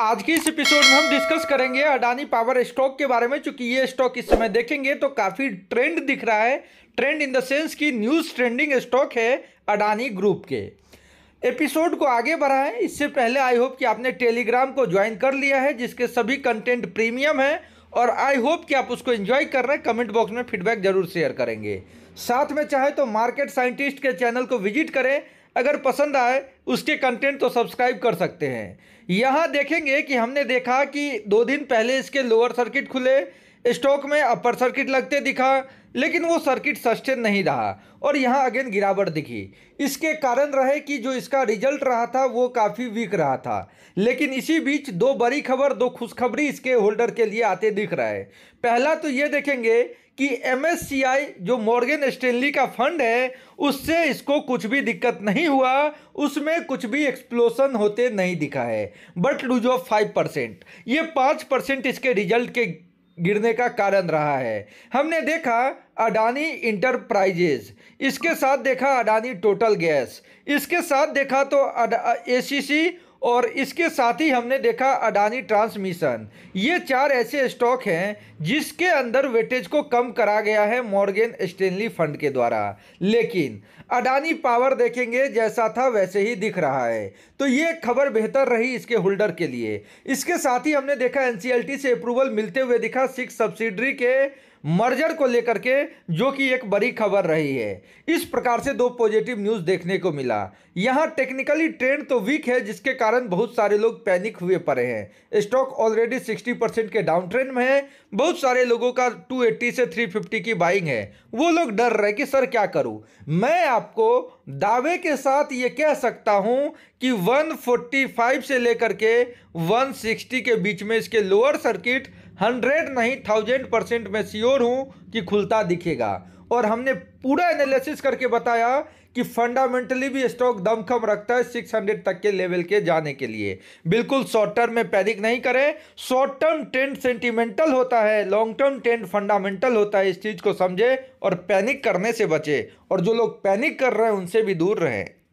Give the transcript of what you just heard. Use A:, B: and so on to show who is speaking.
A: आज के इस एपिसोड में हम डिस्कस करेंगे अडानी पावर स्टॉक के बारे में चूंकि ये स्टॉक इस समय देखेंगे तो काफ़ी ट्रेंड दिख रहा है ट्रेंड इन द सेंस कि न्यूज़ ट्रेंडिंग स्टॉक है अडानी ग्रुप के एपिसोड को आगे बढ़ाएं इससे पहले आई होप कि आपने टेलीग्राम को ज्वाइन कर लिया है जिसके सभी कंटेंट प्रीमियम है और आई होप कि आप उसको एंजॉय कर रहे हैं कमेंट बॉक्स में फीडबैक जरूर शेयर करेंगे साथ में चाहे तो मार्केट साइंटिस्ट के चैनल को विजिट करें अगर पसंद आए उसके कंटेंट तो सब्सक्राइब कर सकते हैं यहाँ देखेंगे कि हमने देखा कि दो दिन पहले इसके लोअर सर्किट खुले स्टॉक में अपर सर्किट लगते दिखा लेकिन वो सर्किट सस्टेन नहीं रहा और यहाँ अगेन गिरावट दिखी इसके कारण रहे कि जो इसका रिजल्ट रहा था वो काफ़ी वीक रहा था लेकिन इसी बीच दो बड़ी खबर दो खुशखबरी इसके होल्डर के लिए आते दिख रहा है पहला तो ये देखेंगे कि एम जो मॉर्गन स्टेनली का फंड है उससे इसको कुछ भी दिक्कत नहीं हुआ उसमें कुछ भी एक्सप्लोसन होते नहीं दिखा है but lose of five percent ये पाँच परसेंट इसके रिजल्ट के गिरने का कारण रहा है हमने देखा अडानी इंटरप्राइजेज इसके साथ देखा अडानी टोटल गैस इसके साथ देखा तो ए सी सी और इसके साथ ही हमने देखा अडानी ट्रांसमिशन ये चार ऐसे स्टॉक हैं जिसके अंदर वेटेज को कम करा गया है मॉर्गेन स्टेनली फंड के द्वारा लेकिन अडानी पावर देखेंगे जैसा था वैसे ही दिख रहा है तो ये खबर बेहतर रही इसके होल्डर के लिए इसके साथ ही हमने देखा एनसीएलटी से अप्रूवल मिलते हुए दिखा सिक्स सब्सिडरी के मर्जर को लेकर के जो कि एक बड़ी खबर रही है इस प्रकार से दो पॉजिटिव न्यूज़ देखने को मिला यहाँ टेक्निकली ट्रेंड तो वीक है जिसके कारण बहुत सारे लोग पैनिक हुए पड़े हैं स्टॉक ऑलरेडी 60 परसेंट के डाउन ट्रेंड में है बहुत सारे लोगों का 280 से 350 की बाइंग है वो लोग डर रहे कि सर क्या करूँ मैं आपको दावे के साथ ये कह सकता हूँ कि 145 से लेकर के 160 के बीच में इसके लोअर सर्किट हंड्रेड नहीं थाउजेंड परसेंट मैं श्योर हूँ कि खुलता दिखेगा और हमने पूरा एनालिसिस करके बताया कि फंडामेंटली भी स्टॉक दमखम रखता है 600 तक के लेवल के जाने के लिए बिल्कुल शॉर्ट टर्म में पैनिक नहीं करें शॉर्ट टर्म ट्रेंड सेंटिमेंटल होता है लॉन्ग टर्म ट्रेंड फंडामेंटल होता है इस चीज़ को समझे और पैनिक करने से बचे और जो लोग पैनिक कर रहे हैं उनसे भी दूर रहें